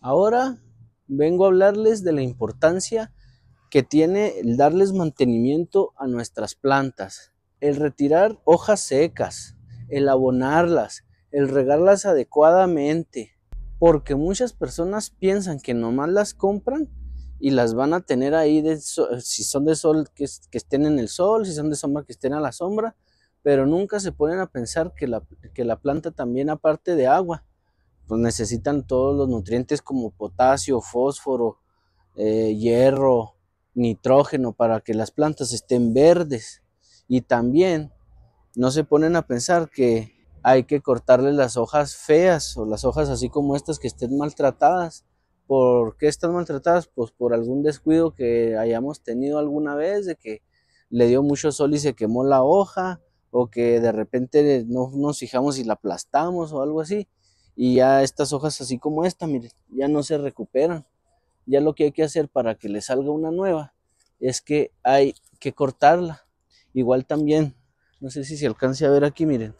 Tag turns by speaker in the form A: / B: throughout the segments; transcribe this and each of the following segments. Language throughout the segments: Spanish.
A: Ahora vengo a hablarles de la importancia que tiene el darles mantenimiento a nuestras plantas, el retirar hojas secas, el abonarlas, el regarlas adecuadamente, porque muchas personas piensan que nomás las compran y las van a tener ahí, si son de sol que, estén en el sol, si son de sombra que estén a la sombra, pero nunca se ponen a pensar que la planta también aparte de agua, pues necesitan todos los nutrientes como potasio, fósforo, eh, hierro, nitrógeno para que las plantas estén verdes. Y también no se ponen a pensar que hay que cortarle las hojas feas o las hojas así como estas que estén maltratadas. ¿Por qué están maltratadas? Pues por algún descuido que hayamos tenido alguna vez de que le dio mucho sol y se quemó la hoja o que de repente no nos fijamos y la aplastamos o algo así. Y ya estas hojas así como esta, miren, ya no se recuperan. Ya lo que hay que hacer para que le salga una nueva es que hay que cortarla. Igual también, no sé si se alcance a ver aquí, miren.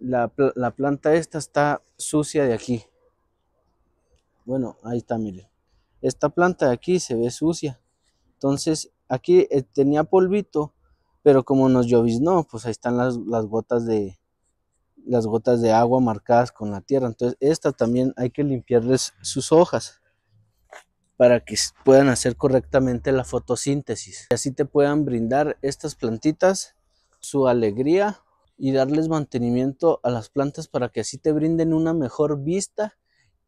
A: La, planta esta está sucia de aquí. Bueno, ahí está, miren. Esta planta de aquí se ve sucia. Entonces, aquí eh, tenía polvito, pero como nos lloviznó, pues ahí están las, las botas de, las gotas de agua marcadas con la tierra. Entonces, esta también hay que limpiarles sus hojas para que puedan hacer correctamente la fotosíntesis. Y así te puedan brindar estas plantitas su alegría y darles mantenimiento a las plantas para que así te brinden una mejor vista,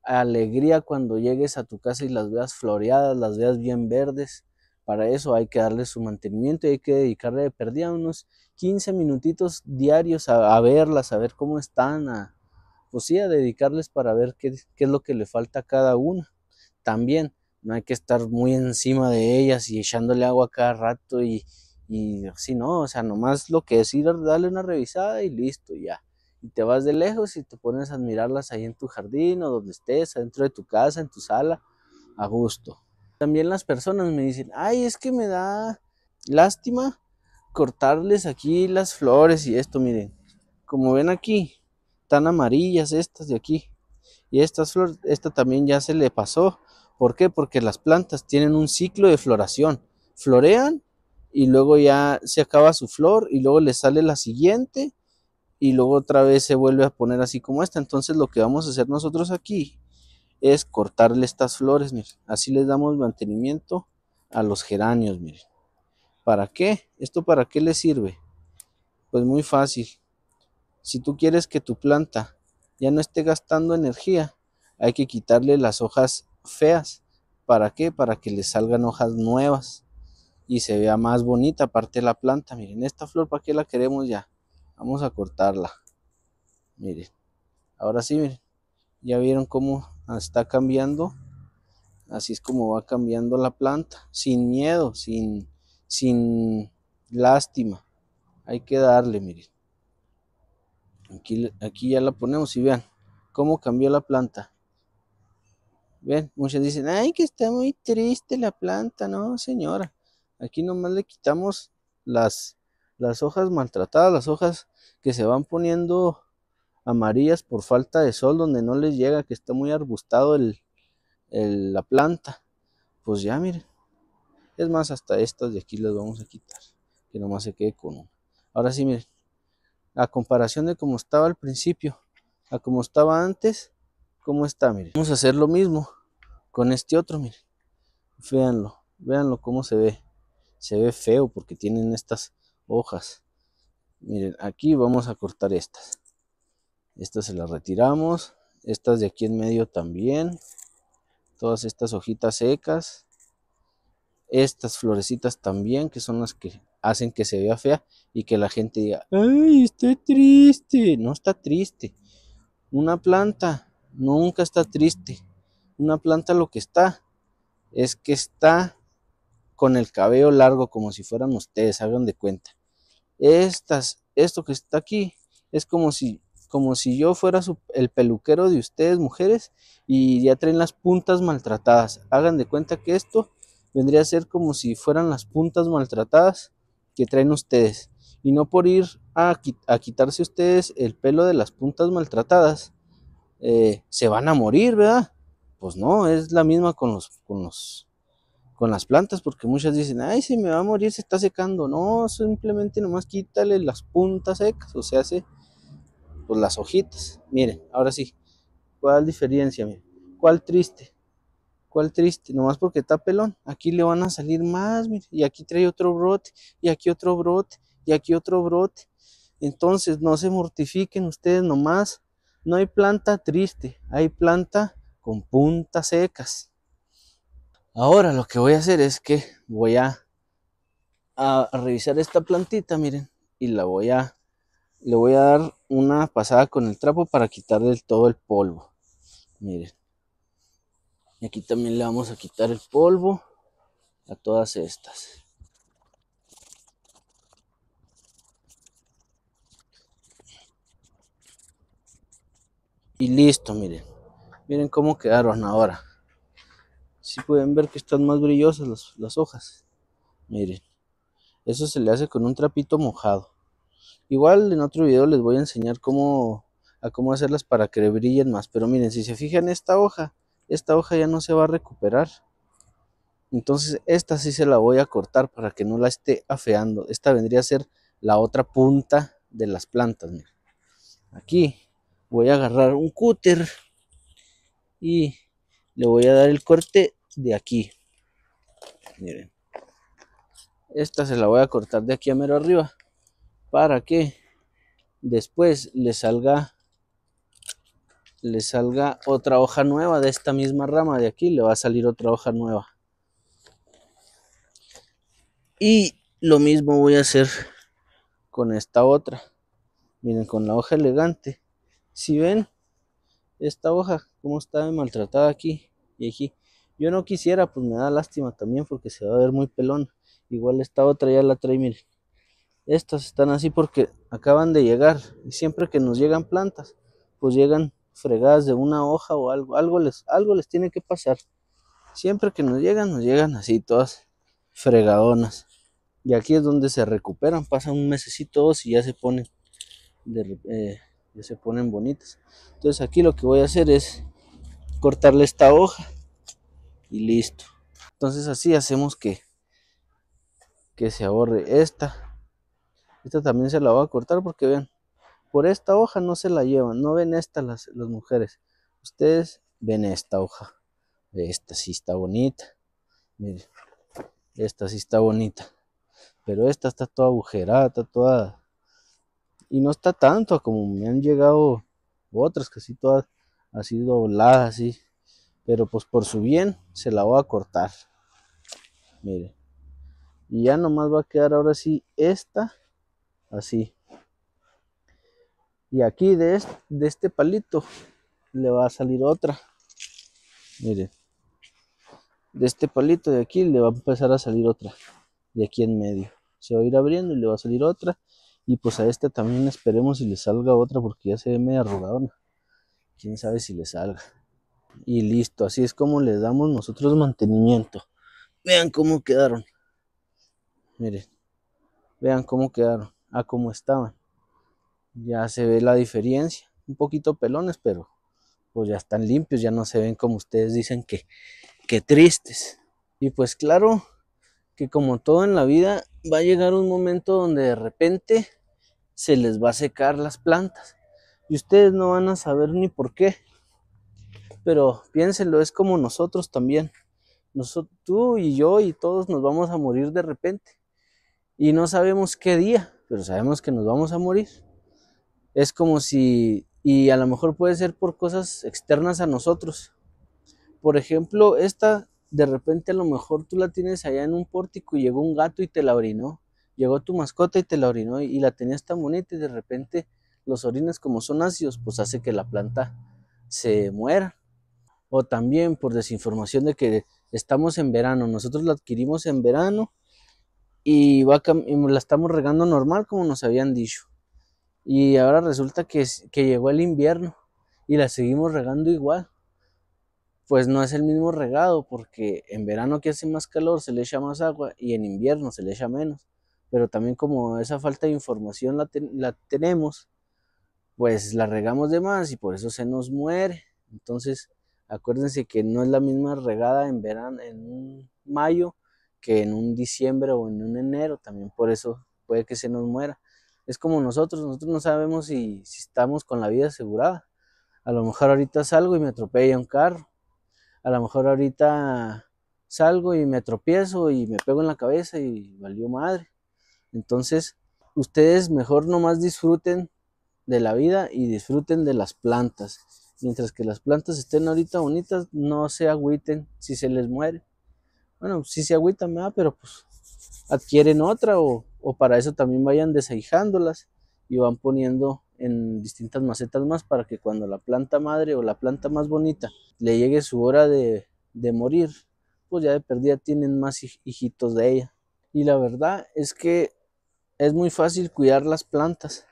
A: alegría cuando llegues a tu casa y las veas floreadas, las veas bien verdes. Para eso hay que darle su mantenimiento y hay que dedicarle de unos 15 minutitos diarios a, verlas, a ver cómo están, a, pues dedicarles para ver qué, es lo que le falta a cada una. También no hay que estar muy encima de ellas y echándole agua cada rato y, y así no, o sea, nomás lo que es ir a darle una revisada y listo, ya. Y te vas de lejos y te pones a admirarlas ahí en tu jardín o donde estés, adentro de tu casa, en tu sala, a gusto. También las personas me dicen, ay, es que me da lástima cortarles aquí las flores y esto, miren. Como ven aquí, tan amarillas estas de aquí. Y estas flores, esta también ya se le pasó. ¿Por qué? Porque las plantas tienen un ciclo de floración. Florean y luego ya se acaba su flor y luego le sale la siguiente y luego otra vez se vuelve a poner así como esta. Entonces lo que vamos a hacer nosotros aquí es cortarle estas flores, miren. Así les damos mantenimiento a los geranios, miren. ¿Para qué? ¿Esto para qué le sirve? Pues muy fácil. Si tú quieres que tu planta ya no esté gastando energía, hay que quitarle las hojas feas. ¿Para qué? Para que le salgan hojas nuevas y se vea más bonita aparte de la planta. Miren, esta flor, ¿para qué la queremos ya? Vamos a cortarla. Miren, ahora sí, miren. Ya vieron cómo está cambiando. Así es como va cambiando la planta, sin miedo, sin, sin lástima. Hay que darle, miren. Aquí, aquí ya la ponemos y vean cómo cambió la planta. Ven, muchos dicen, ay, que está muy triste la planta. No, señora, aquí nomás le quitamos las, las hojas maltratadas, las hojas que se van poniendo amarillas por falta de sol donde no les llega, que está muy arbustado el, la planta. Pues ya miren. Es más, hasta estas de aquí las vamos a quitar. Que nomás se quede con una. Ahora sí, miren. A comparación de cómo estaba al principio, a como estaba antes, cómo está, miren. Vamos a hacer lo mismo con este otro, miren. Véanlo, véanlo cómo se ve. Se ve feo porque tienen estas hojas. Miren, aquí vamos a cortar estas. Estas se las retiramos. Estas de aquí en medio también. Todas estas hojitas secas. Estas florecitas también, que son las que hacen que se vea fea y que la gente diga, ay, estoy triste. No está triste. Una planta nunca está triste. Una planta lo que está es que está con el cabello largo como si fueran ustedes, hagan de cuenta. Estas, esto que está aquí es como si como si yo fuera el peluquero de ustedes, mujeres, y ya traen las puntas maltratadas. Hagan de cuenta que esto vendría a ser como si fueran las puntas maltratadas que traen ustedes. Y no por ir a, a quitarse ustedes el pelo de las puntas maltratadas, eh, se van a morir, ¿verdad? Pues no, es la misma con los, con los, con las plantas, porque muchas dicen, ay, se me va a morir, se está secando. No, simplemente nomás quítale las puntas secas, o se hace pues las hojitas. Miren, ahora sí. ¿Cuál diferencia? Miren. ¿Cuál triste? ¿Cuál triste? Nomás porque está pelón. Aquí le van a salir más, miren. Y aquí trae otro brote, y aquí otro brote, y aquí otro brote. Entonces, no se mortifiquen ustedes nomás. No hay planta triste, hay planta con puntas secas. Ahora lo que voy a hacer es que voy a, a revisar esta plantita, miren, y la voy a le voy a dar una pasada con el trapo para quitar del todo el polvo. Miren. Y aquí también le vamos a quitar el polvo a todas estas. Y listo, miren. Miren cómo quedaron ahora. Si pueden ver que están más brillosas las hojas. Miren. Eso se le hace con un trapito mojado. Igual en otro video les voy a enseñar cómo a cómo hacerlas para que brillen más. Pero miren, si se fijan esta hoja, esta hoja ya no se va a recuperar. Entonces esta sí se la voy a cortar para que no la esté afeando. Esta vendría a ser la otra punta de las plantas. Aquí voy a agarrar un cúter y le voy a dar el corte de aquí. Miren. Esta se la voy a cortar de aquí a mero arriba para que después le salga le salga otra hoja nueva de esta misma rama de aquí le va a salir otra hoja nueva y lo mismo voy a hacer con esta otra miren con la hoja elegante si ven esta hoja como está maltratada aquí y aquí yo no quisiera pues me da lástima también porque se va a ver muy pelón igual esta otra ya la trae miren estas están así porque acaban de llegar y siempre que nos llegan plantas, pues llegan fregadas de una hoja o algo, algo les, algo les tiene que pasar. Siempre que nos llegan, nos llegan así todas fregadonas. Y aquí es donde se recuperan, pasan un mesecito dos y ya se ponen eh, ya se ponen bonitas. Entonces aquí lo que voy a hacer es cortarle esta hoja y listo. Entonces así hacemos que que se ahorre esta esta también se la va a cortar porque vean, por esta hoja no se la llevan, no ven esta las, mujeres. Ustedes ven esta hoja. Esta sí está bonita. Miren, esta sí está bonita. Pero esta está toda agujerada, está toda... Y no está tanto como me han llegado otras, que todas así dobladas, así. Pero pues por su bien se la voy a cortar. Miren. Y ya nomás va a quedar ahora sí esta así y aquí de este, de este palito le va a salir otra miren de este palito de aquí le va a empezar a salir otra de aquí en medio se va a ir abriendo y le va a salir otra y pues a esta también esperemos si le salga otra porque ya se ve medio arrugadona quién sabe si le salga y listo así es como le damos nosotros mantenimiento vean cómo quedaron miren vean cómo quedaron a como estaban. Ya se ve la diferencia, un poquito pelones, pero pues ya están limpios, ya no se ven como ustedes dicen que, que tristes. Y pues claro que como todo en la vida va a llegar un momento donde de repente se les va a secar las plantas y ustedes no van a saber ni por qué. Pero piénsenlo... es como nosotros también. Nosotros, tú y yo y todos nos vamos a morir de repente y no sabemos qué día pero sabemos que nos vamos a morir. Es como si, y a lo mejor puede ser por cosas externas a nosotros. Por ejemplo, esta de repente a lo mejor tú la tienes allá en un pórtico y llegó un gato y te la orinó. Llegó tu mascota y te la orinó y, la tenías tan bonita y de repente los orines como son ácidos, pues hace que la planta se muera. O también por desinformación de que estamos en verano, nosotros la adquirimos en verano y, va la estamos regando normal como nos habían dicho. Y ahora resulta que, que llegó el invierno y la seguimos regando igual. Pues no es el mismo regado porque en verano que hace más calor se le echa más agua y en invierno se le echa menos. Pero también como esa falta de información la, la tenemos, pues la regamos de más y por eso se nos muere. Entonces acuérdense que no es la misma regada en verano, en mayo que en un diciembre o en un enero, también por eso puede que se nos muera. Es como nosotros, nosotros no sabemos si, estamos con la vida asegurada. A lo mejor ahorita salgo y me atropella un carro. A lo mejor ahorita salgo y me tropiezo y me pego en la cabeza y valió madre. Entonces, ustedes mejor nomás disfruten de la vida y disfruten de las plantas. Mientras que las plantas estén ahorita bonitas, no se agüiten si se les muere bueno, sí se agüita, me pero pues adquieren otra o, para eso también vayan desahijándolas y van poniendo en distintas macetas más para que cuando la planta madre o la planta más bonita le llegue su hora de, morir, pues ya de perdida tienen más hijitos de ella. Y la verdad es que es muy fácil cuidar las plantas.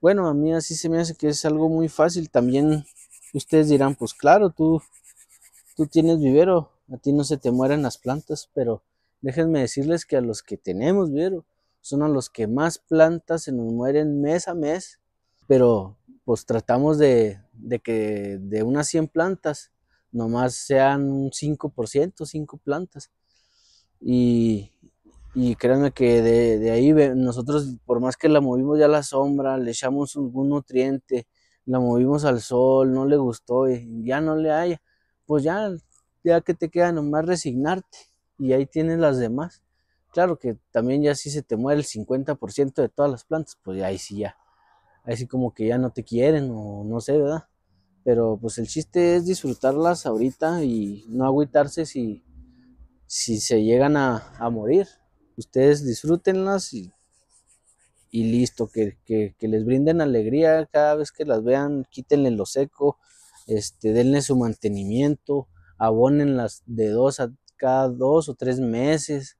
A: Bueno, a mí así se me hace que es algo muy fácil. También ustedes dirán, pues claro, tú, tú tienes vivero, a ti no se te mueren las plantas, pero déjenme decirles que a los que tenemos, ¿vieron? Son a los que más plantas se nos mueren mes a mes, pero pues tratamos de, que de unas 100 plantas, nomás sean un 5%, 5 plantas. Y, y créanme que de, de, ahí nosotros, por más que la movimos ya a la sombra, le echamos algún nutriente, la movimos al sol, no le gustó y eh, ya no le haya, pues ya ya que te queda nomás resignarte y ahí tienes las demás. Claro que también ya si se te muere el 50% de todas las plantas, pues ahí sí ya, ahí sí como que ya no te quieren o no sé, ¿verdad? Pero pues el chiste es disfrutarlas ahorita y no agüitarse si, si se llegan a, morir. Ustedes disfrútenlas y y listo, que, que, que, les brinden alegría cada vez que las vean, quítenle lo seco, este, denle su mantenimiento, abonen las de dos a cada dos o tres meses,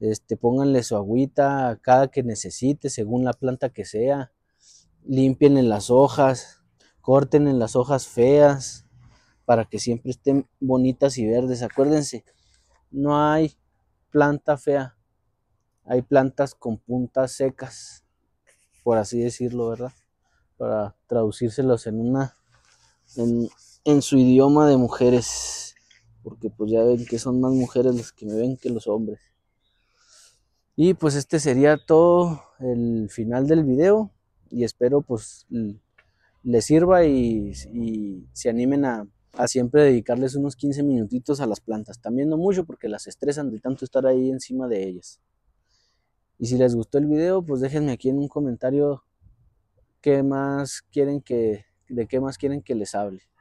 A: este, pónganle su agüita a cada que necesite, según la planta que sea, en las hojas, corten en las hojas feas para que siempre estén bonitas y verdes. Acuérdense, no hay planta fea, hay plantas con puntas secas, por así decirlo, ¿verdad? Para traducírselos en una en, en su idioma de mujeres porque pues ya ven que son más mujeres las que me ven que los hombres. Y pues este sería todo el final del video y espero pues les sirva y, se animen a, a, siempre dedicarles unos 15 minutitos a las plantas. También no mucho porque las estresan de tanto estar ahí encima de ellas. Y si les gustó el video pues déjenme aquí en un comentario qué más quieren que, de qué más quieren que les hable.